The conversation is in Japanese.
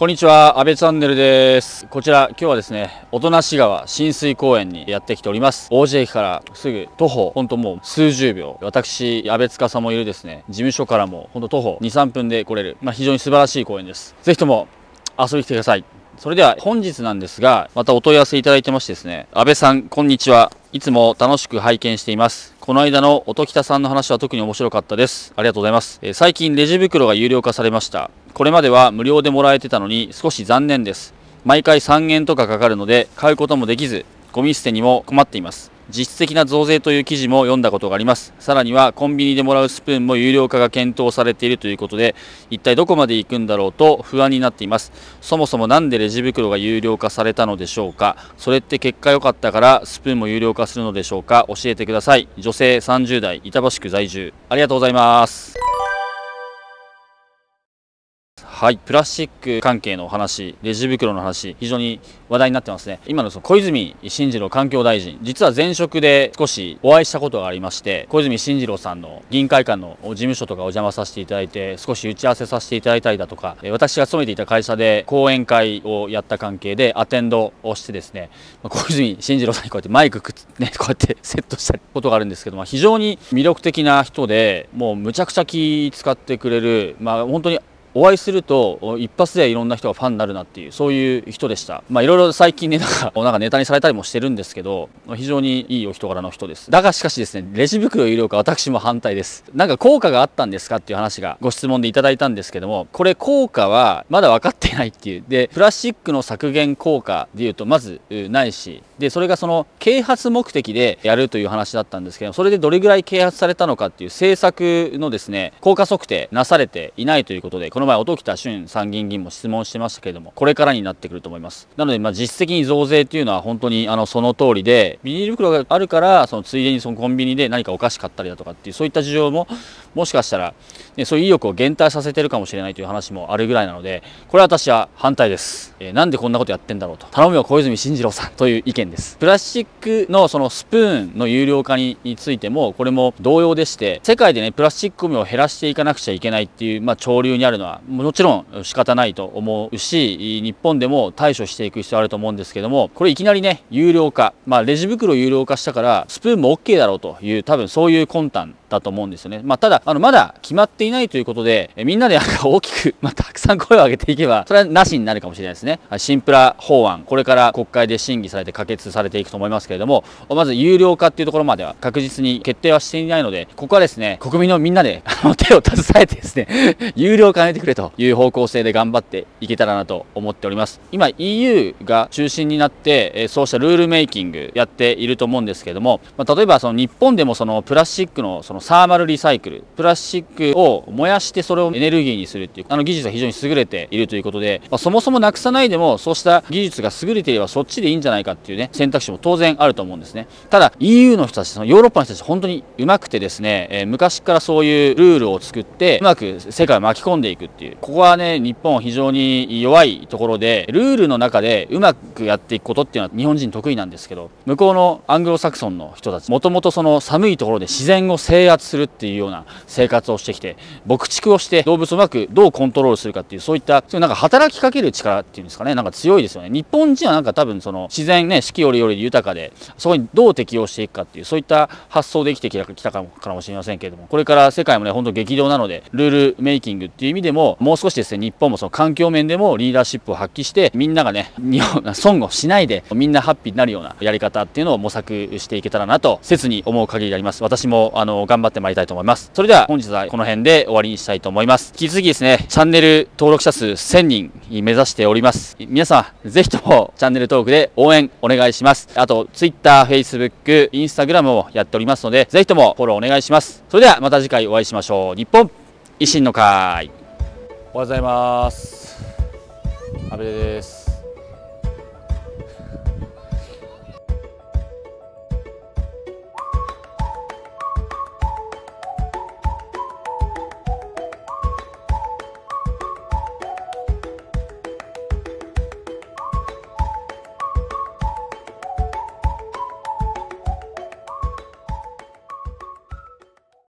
こんにちは、安倍チャンネルです。こちら、今日はですね、音無川浸水公園にやってきております。王子駅からすぐ徒歩、ほんともう数十秒。私、安倍司もいるですね、事務所からもほんと徒歩2、3分で来れる、まあ、非常に素晴らしい公園です。ぜひとも遊びに来てください。それでは本日なんですが、またお問い合わせいただいてましてですね、安倍さん、こんにちは。いつも楽しく拝見しています。この間の音北さんの話は特に面白かったです。ありがとうございます。え最近レジ袋が有料化されました。これまでは無料でもらえてたのに少し残念です。毎回3円とかかかるので買うこともできず、ゴミ捨てにも困っています。実質的な増税という記事も読んだことがありますさらにはコンビニでもらうスプーンも有料化が検討されているということで一体どこまで行くんだろうと不安になっていますそもそも何でレジ袋が有料化されたのでしょうかそれって結果良かったからスプーンも有料化するのでしょうか教えてください女性30代板橋区在住ありがとうございますはい、プラスチック関係の話、レジ袋の話、非常に話題になってますね。今のその小泉進次郎環境大臣、実は前職で少しお会いしたことがありまして、小泉進次郎さんの議員会館の事務所とかお邪魔させていただいて、少し打ち合わせさせていただいたりだとか、私が勤めていた会社で講演会をやった関係でアテンドをしてですね、小泉進次郎さんにこうやってマイクくね、こうやってセットしたことがあるんですけど、ま非常に魅力的な人で、もうむちゃくちゃ気使ってくれる、まあ本当にお会いすると一発でいろんな人がファンになるなっていうそういう人でしたまあいろいろ最近ねなんかネタにされたりもしてるんですけど非常にいいお人柄の人ですだがしかしですねレジ袋有料化私も反対ですなんか効果があったんですかっていう話がご質問でいただいたんですけどもこれ効果はまだ分かってないっていうでプラスチックの削減効果でいうとまずないしでそれがその啓発目的でやるという話だったんですけどそれでどれぐらい啓発されたのかっていう政策のですね効果測定なされていないということでここの前音喜多俊参議院議員も質問してましたけれどもこれからになってくると思いますなのでまあ実質的に増税というのは本当にあのその通りでビニール袋があるからそのついでにそのコンビニで何かお菓子買ったりだとかっていうそういった事情ももしかしたら、ね、そういう意欲を減退させてるかもしれないという話もあるぐらいなのでこれは私は反対です、えー、なんでこんなことやってんだろうと頼むよ小泉進次郎さんという 意見ですプラスチックのそのスプーンの有料化についてもこれも同様でして世界でねプラスチックゴミを減らしていかなくちゃいけないっていう、まあ、潮流にあるのはもちろん仕方ないと思うし日本でも対処していく必要あると思うんですけどもこれいきなりね有料化まあレジ袋有料化したからスプーンも OK だろうという多分そういう魂胆だと思うんですよね。まあ、ただ、あの、まだ決まっていないということで、えみんなで なんか大きく、まあ、たくさん声を上げていけば、それはなしになるかもしれないですね。新プラ法案、これから国会で審議されて可決されていくと思いますけれども、まず有料化っていうところまでは確実に決定はしていないので、ここはですね、国民のみんなで 手を携えてですね 有料化にてくれという方向性で頑張っていけたらなと思っております。今 EU が中心になって、えそうしたルールメイキングやっていると思うんですけれども、まあ、例えばその日本でもそのプラスチックのそののサーマルリサイクルプラスチックを燃やしてそれをエネルギーにするっていうあの技術が非常に優れているということで、まあ、そもそもなくさないでもそうした技術が優れていればそっちでいいんじゃないかっていうね選択肢も当然あると思うんですねただ EU の人たちそのヨーロッパの人たち本当にうまくてですね、えー、昔からそういうルールを作ってうまく世界を巻き込んでいくっていうここはね日本は非常に弱いところでルールの中でうまくやっていくことっていうのは日本人得意なんですけど向こうのアングロサクソンの人たちもともとその寒いところで自然を制制圧するっていうような生活をしてきて牧畜をして動物をうまくどうコントロールするかっていうそういったそういうなんか働きかける力っていうんですかねなんか強いですよね日本人はなんか多分その自然ね四季折々豊かでそこにどう適応していくかっていうそういった発想で生きてきたかもかもしれませんけれどもこれから世界もねほんと激動なのでルールメイキングっていう意味でももう少しですね日本もその環境面でもリーダーシップを発揮してみんながね日本が 損をしないでみんなハッピーになるようなやり方っていうのを模索していけたらなと切に思う限りであります私もあの頑頑張ってまいりたいと思います。それでは本日はこの辺で終わりにしたいと思います。引き続きですね、チャンネル登録者数1000人目指しております。皆さん、ぜひともチャンネル登録で応援お願いします。あと、Twitter、Facebook、Instagram もやっておりますので、ぜひともフォローお願いします。それではまた次回お会いしましょう。日本維新の会。おはようございます。安倍です。